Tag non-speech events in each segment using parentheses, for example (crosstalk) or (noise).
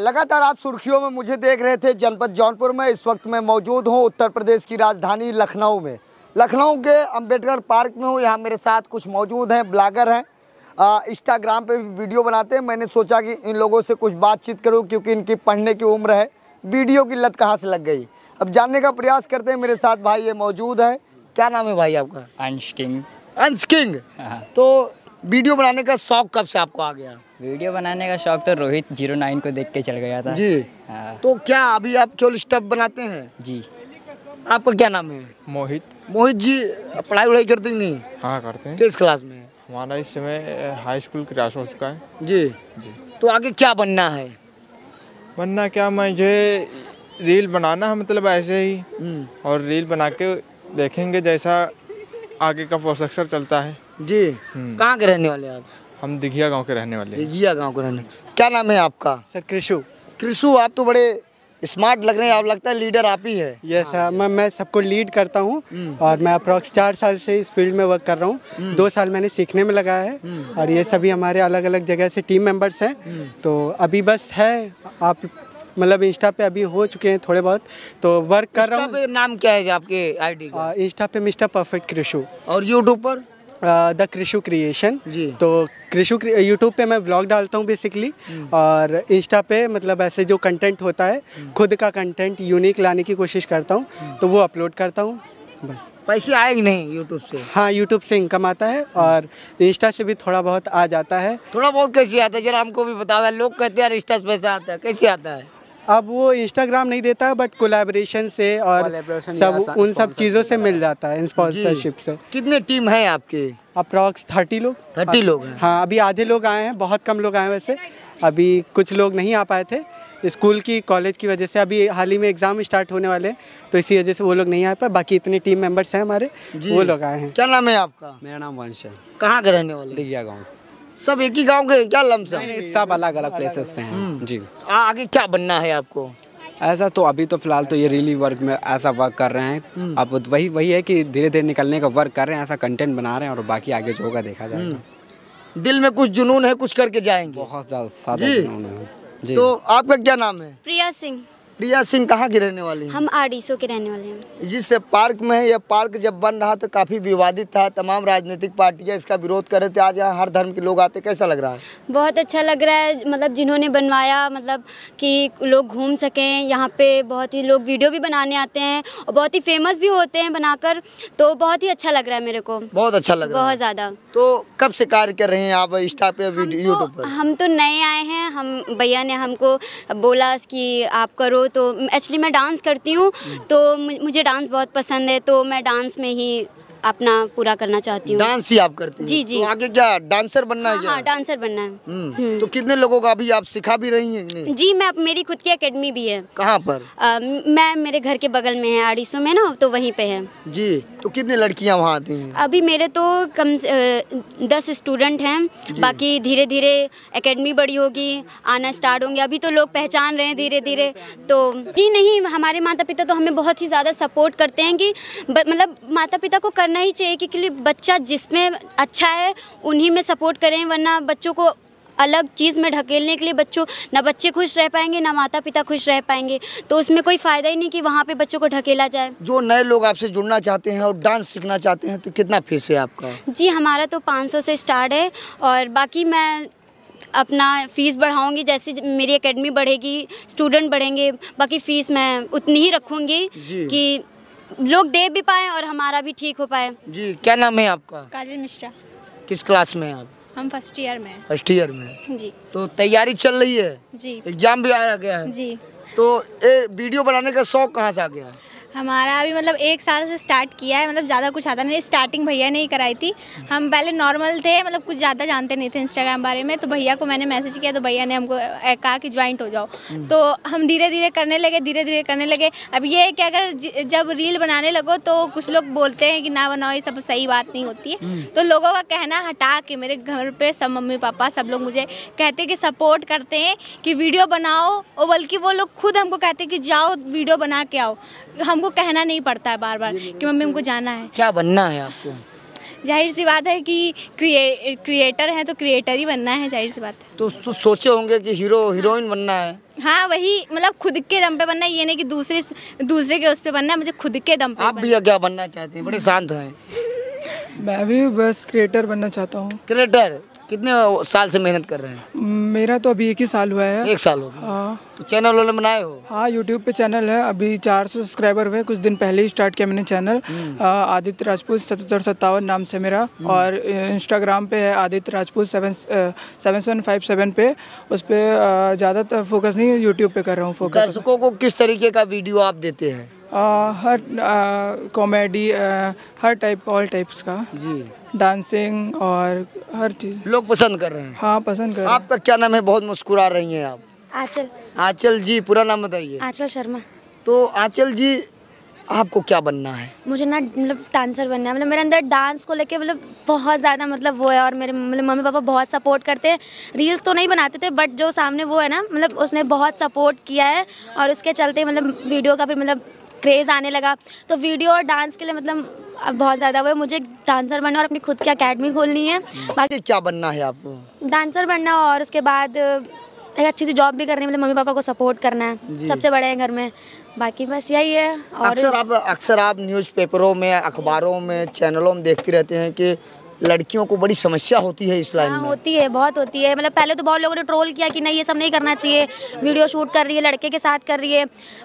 लगातार आप सुर्खियों में मुझे देख रहे थे जनपद जौनपुर में इस वक्त मैं मौजूद हूँ उत्तर प्रदेश की राजधानी लखनऊ में लखनऊ के अंबेडकर पार्क में हूँ यहाँ मेरे साथ कुछ मौजूद हैं ब्लागर हैं इंस्टाग्राम पे भी वीडियो बनाते हैं मैंने सोचा कि इन लोगों से कुछ बातचीत करूँ क्योंकि इनकी पढ़ने की उम्र है वीडियो की लत कहाँ से लग गई अब जानने का प्रयास करते हैं मेरे साथ भाई ये मौजूद हैं क्या नाम है भाई आपका अंश किंग अंश किंग हाँ। तो वीडियो बनाने का शौक कब से आपको आ गया वीडियो बनाने का शौक तो रोहित जीरो नाइन को देख के चल गया था जी आ, हाँ। तो क्या अभी आप केवल स्टफ बनाते हैं जी आपका क्या नाम है मोहित मोहित जी पढ़ाई वढ़ाई करते नहीं हाँ करते हैं किस क्लास में हमारा इस समय हाई स्कूल क्रैश हो चुका है जी जी तो आगे क्या बनना है बनना क्या मुझे रील बनाना है मतलब ऐसे ही हम्म। और रील बना के देखेंगे जैसा आगे का प्रोसेसर चलता है जी हम्म। कहाँ के रहने वाले आप हम दिघिया गांव के रहने वाले हैं दिघिया गांव के रहने क्या नाम है आपका सर कृषु कृषु आप तो बड़े स्मार्ट लग रहे हैं आप लगता है लीडर आप ही है यस yes, हाँ। मैं मैं सबको लीड करता हूँ हम्म। और मैं अप्रॉक्स चार साल से इस फील्ड में वर्क कर रहा हूँ हम्म। दो साल मैंने सीखने में लगाया है हम्म। और ये सभी हमारे अलग अलग जगह से टीम मेंबर्स हैं तो अभी बस है आप मतलब इंस्टा पे अभी हो चुके हैं थोड़े बहुत तो वर्क कर रहा हूँ नाम क्या है आपके आईडी इंस्टा पे मिस्टर परफेक्ट कृषु और यूट्यूब पर द क्रिशु क्रिएशन तो क्रिशु यूट्यूब पे मैं ब्लॉग डालता हूँ बेसिकली हम्म। और इंस्टा पे मतलब ऐसे जो कंटेंट होता है हम्म। खुद का कंटेंट यूनिक लाने की कोशिश करता हूँ हम्म। तो वो अपलोड करता हूँ बस पैसे आए नहीं यूट्यूब से हाँ यूट्यूब से इनकम आता है और इंस्टा से भी थोड़ा बहुत आ जाता है थोड़ा बहुत कैसे आता है जरा हमको भी बता लोग कहते हैं यार इंस्टा से पैसा आता है कैसे आता है अब वो इंस्टाग्राम नहीं देता बट कोलैबोरेशन से और सब उन सब चीज़ों से मिल जाता है स्पॉन्सरशिप से कितने टीम है आपके अप्रॉक्स थर्टी लोग थर्टी लोग हाँ अभी आधे लोग आए हैं बहुत कम लोग आए हैं वैसे अभी कुछ लोग नहीं आ पाए थे स्कूल की कॉलेज की वजह से अभी हाल ही में एग्ज़ाम स्टार्ट होने वाले हैं तो इसी वजह से वो लोग नहीं आ पाए बाकी इतने टीम मेंबर्स हैं हमारे वो लोग आए हैं क्या नाम है आपका मेरा नाम वंश है कहाँ के रहने वाले दिग्या गाँव सब एक ही गांव के क्या लमसम सब अलग अलग प्लेसेस हैं हम्म। जी आ, आगे क्या बनना है आपको ऐसा तो अभी तो फिलहाल तो ये रिली वर्क में ऐसा वर्क कर रहे हैं हम्म। अब वही वही है कि धीरे धीरे निकलने का वर्क कर रहे हैं ऐसा कंटेंट बना रहे हैं और बाकी आगे जो होगा देखा जाएगा हम्म। दिल में कुछ जुनून है कुछ करके जाएंगे बहुत ज़्यादा जुनून है जी तो आपका क्या नाम है प्रिया सिंह प्रिया सिंह कहाँ की रहने वाली हैं हम आड़ीसो के रहने वाले हैं जिस पार्क में है यह पार्क जब बन रहा तो काफ़ी विवादित था तमाम राजनीतिक पार्टियाँ इसका विरोध कर रहे थे आज यहाँ हर धर्म के लोग आते कैसा लग रहा है बहुत अच्छा लग रहा है मतलब जिन्होंने बनवाया मतलब कि लोग घूम सकें यहाँ पे बहुत ही लोग वीडियो भी बनाने आते हैं और बहुत ही फेमस भी होते हैं बनाकर तो बहुत ही अच्छा लग रहा है मेरे को बहुत अच्छा लग रहा है बहुत ज़्यादा तो कब से कार्य कर रहे हैं आप इंस्टा पे यूट्यूब तो हम तो नए आए हैं हम भैया ने हमको बोला की आप करो तो एक्चुअली मैं डांस करती हूँ तो मुझे डांस बहुत पसंद है तो मैं डांस में ही अपना पूरा करना चाहती हूँ डांस ही आप करती जी जी तो आगे क्या डांसर बनना हाँ, है हाँ, क्या? हाँ डांसर बनना है हम्म, हम्म। तो कितने लोगों का अभी आप सिखा भी रही हैं जी मैं मेरी खुद की एकेडमी भी है कहाँ पर आ, मैं मेरे घर के बगल में है आड़ीसो में ना तो वहीं पे है जी तो कितने लड़कियाँ वहाँ आती हैं अभी मेरे तो कम दस स्टूडेंट हैं बाकी धीरे धीरे एकेडमी बड़ी होगी आना स्टार्ट होंगे अभी तो लोग पहचान रहे हैं धीरे धीरे तो जी नहीं हमारे माता पिता तो हमें बहुत ही ज़्यादा सपोर्ट करते हैं कि मतलब माता पिता को कर करना ही चाहिए क्योंकि बच्चा जिसमें अच्छा है उन्हीं में सपोर्ट करें वरना बच्चों को अलग चीज़ में ढकेलने के लिए बच्चों ना बच्चे खुश रह पाएंगे ना माता पिता खुश रह पाएंगे तो उसमें कोई फ़ायदा ही नहीं कि वहाँ पे बच्चों को ढकेला जाए जो नए लोग आपसे जुड़ना चाहते हैं और डांस सीखना चाहते हैं तो कितना फीस है आपका जी हमारा तो 500 से स्टार्ट है और बाकी मैं अपना फ़ीस बढ़ाऊंगी जैसे मेरी अकेडमी बढ़ेगी स्टूडेंट बढ़ेंगे बाकी फ़ीस मैं उतनी ही रखूँगी कि लोग दे भी पाए और हमारा भी ठीक हो पाए जी क्या नाम है आपका काजल मिश्रा किस क्लास में आप हम फर्स्ट ईयर में फर्स्ट ईयर में जी तो तैयारी चल रही है जी एग्जाम भी आ गया है जी तो ए, वीडियो बनाने का शौक कहाँ से आ गया है हमारा अभी मतलब एक साल से स्टार्ट किया है मतलब ज़्यादा कुछ आता नहीं स्टार्टिंग भैया ने ही कराई थी हम पहले नॉर्मल थे मतलब कुछ ज़्यादा जानते नहीं थे इंस्टाग्राम बारे में तो भैया को मैंने मैसेज किया तो भैया ने हमको कहा कि ज्वाइंट हो जाओ हम्म। तो हम धीरे धीरे करने लगे धीरे धीरे करने लगे अब ये है कि अगर जब रील बनाने लगो तो कुछ लोग बोलते हैं कि ना बनाओ ये सब सही बात नहीं होती है हम्म। तो लोगों का कहना हटा के मेरे घर पर सब मम्मी पापा सब लोग मुझे कहते कि सपोर्ट करते हैं कि वीडियो बनाओ और बल्कि वो लोग खुद हमको कहते कि जाओ वीडियो बना के आओ हमको कहना नहीं पड़ता है बार बार कि मम्मी हमको जाना है क्या बनना है आपको जाहिर सी बात है कि क्रिए क्रिएटर हैं तो क्रिएटर ही बनना है जाहिर सी बात है तो, तो सोचे होंगे कि हीरो हीरोइन हाँ, बनना है हाँ वही मतलब खुद के दम पे बनना है ये नहीं कि दूसरे दूसरे के उस पे बनना है मुझे खुद के दम पे आप भी क्या बनना चाहते हैं बड़े शांत हैं मैं भी बस क्रिएटर बनना चाहता हूँ क्रिएटर कितने साल से मेहनत कर रहे हैं मेरा तो अभी एक ही साल हुआ है एक साल हो गया हाँ तो चैनल वाले बनाए हो हाँ यूट्यूब पे चैनल है अभी चार सौ सब्सक्राइबर हुए कुछ दिन पहले ही स्टार्ट किया मैंने चैनल हम्म। हाँ, आदित्य राजपूत सतर सत्तावन नाम से मेरा हम्म। और इंस्टाग्राम पे है Aditya Rajput seven seven seven five seven पे उस पर ज़्यादातर फोकस नहीं यूट्यूब पे कर रहा हूँ फोकस दर्शकों को किस तरीके का वीडियो आप देते हैं आ, हर कॉमेडी हर टाइप का ऑल टाइप्स का जी डांसिंग और हर चीज़ लोग पसंद कर रहे हैं हाँ पसंद कर रहे हैं आपका क्या नाम है बहुत मुस्कुरा रही हैं आप आंचल आंचल जी पूरा नाम बताइए आंचल शर्मा तो आंचल जी आपको क्या बनना है मुझे ना मतलब डांसर बनना है मतलब मेरे अंदर डांस को लेके मतलब बहुत ज़्यादा मतलब वो है और मेरे मतलब मम्मी पापा बहुत सपोर्ट करते हैं रील्स तो नहीं बनाते थे बट जो सामने वो है ना मतलब उसने बहुत सपोर्ट किया है और उसके चलते मतलब वीडियो का भी मतलब क्रेज़ आने लगा तो वीडियो और डांस के लिए मतलब अब बहुत ज़्यादा हुआ मुझे डांसर बनना और अपनी खुद की अकेडमी खोलनी है बाकी क्या बनना है आपको डांसर बनना और उसके बाद एक अच्छी सी जॉब भी करनी है मतलब मम्मी पापा को सपोर्ट करना है सबसे बड़े हैं घर में बाकी बस यही है और अक्सर आप अक्सर आप न्यूज़पेपरों में अखबारों में चैनलों में देखते रहते हैं कि लड़कियों को बड़ी समस्या होती है इस लाइन हाँ, में होती है बहुत होती है मतलब पहले तो बहुत लोगों ने ट्रोल किया कि नहीं ये सब नहीं करना चाहिए वीडियो शूट कर रही है लड़के के साथ कर रही है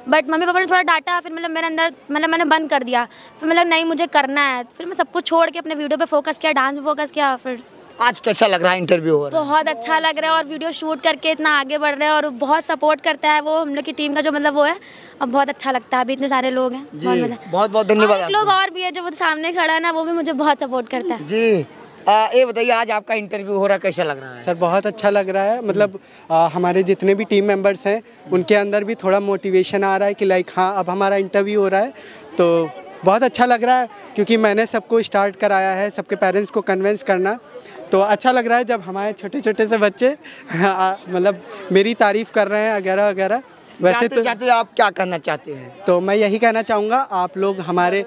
बट मम्मी पापा ने थोड़ा डांटा फिर मतलब मेरे अंदर मतलब मैंने बंद कर दिया फिर मतलब नहीं मुझे करना है फिर मैं सब कुछ छोड़ के अपने वीडियो पर फोकस किया डांस पर फोकस किया फिर आज कैसा लग रहा है इंटरव्यू हो रहा है बहुत अच्छा लग रहा है और वीडियो शूट करके इतना आगे बढ़ रहे हैं और बहुत सपोर्ट करता है वो हम लोग की टीम का जो मतलब वो है अब बहुत अच्छा लगता है अभी इतने सारे लोग हैं बहुत बहुत बहुत धन्यवाद लोग और भी है जो सामने खड़ा है ना वो भी मुझे बहुत सपोर्ट करता है जी ये बताइए आज आपका इंटरव्यू हो रहा कैसा लग रहा है सर बहुत अच्छा लग रहा है मतलब आ, हमारे जितने भी टीम मेंबर्स हैं उनके अंदर भी थोड़ा मोटिवेशन आ रहा है कि लाइक हाँ अब हमारा इंटरव्यू हो रहा है तो बहुत अच्छा लग रहा है क्योंकि मैंने सबको स्टार्ट कराया है सबके पेरेंट्स को कन्वेंस करना तो अच्छा लग रहा है जब हमारे छोटे छोटे से बच्चे (laughs) मतलब मेरी तारीफ़ कर रहे हैं वगैरह वगैरह वैसे तो चाहते आप क्या कहना चाहते हैं तो मैं यही कहना चाहूँगा आप लोग हमारे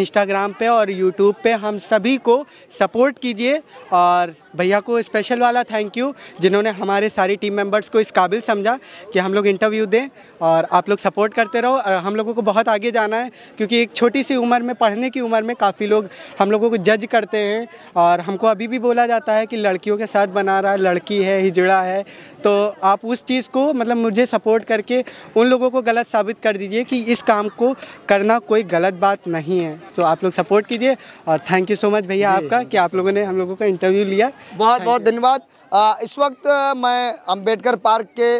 इंस्टाग्राम पे और यूट्यूब पे हम सभी को सपोर्ट कीजिए और भैया को स्पेशल वाला थैंक यू जिन्होंने हमारे सारी टीम मेंबर्स को इस काबिल समझा कि हम लोग इंटरव्यू दें और आप लोग सपोर्ट करते रहो और हम लोगों को बहुत आगे जाना है क्योंकि एक छोटी सी उम्र में पढ़ने की उम्र में काफ़ी लोग हम लोगों को जज करते हैं और हमको अभी भी बोला जाता है कि लड़कियों के साथ बना रहा है लड़की है हिजड़ा है तो आप उस चीज़ को मतलब मुझे सपोर्ट करके करके उन लोगों को गलत साबित कर दीजिए कि इस काम को करना कोई गलत बात नहीं है सो आप लोग सपोर्ट कीजिए और थैंक यू सो मच भैया आपका कि आप लोगों ने हम लोगों का इंटरव्यू लिया बहुत बहुत धन्यवाद इस वक्त मैं अम्बेडकर पार्क के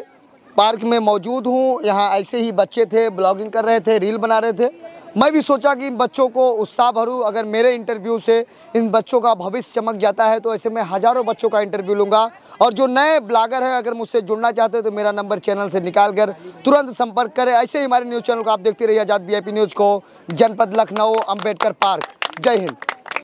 पार्क में मौजूद हूँ यहाँ ऐसे ही बच्चे थे ब्लॉगिंग कर रहे थे रील बना रहे थे मैं भी सोचा कि इन बच्चों को उत्साह भरूँ अगर मेरे इंटरव्यू से इन बच्चों का भविष्य चमक जाता है तो ऐसे मैं हज़ारों बच्चों का इंटरव्यू लूँगा और जो नए ब्लॉगर हैं अगर मुझसे जुड़ना चाहते हैं तो मेरा नंबर चैनल से निकाल कर तुरंत संपर्क करें ऐसे ही हमारे न्यूज़ चैनल को आप देखते रहिए आज़ाद बी न्यूज़ को जनपद लखनऊ अम्बेडकर पार्क जय हिंद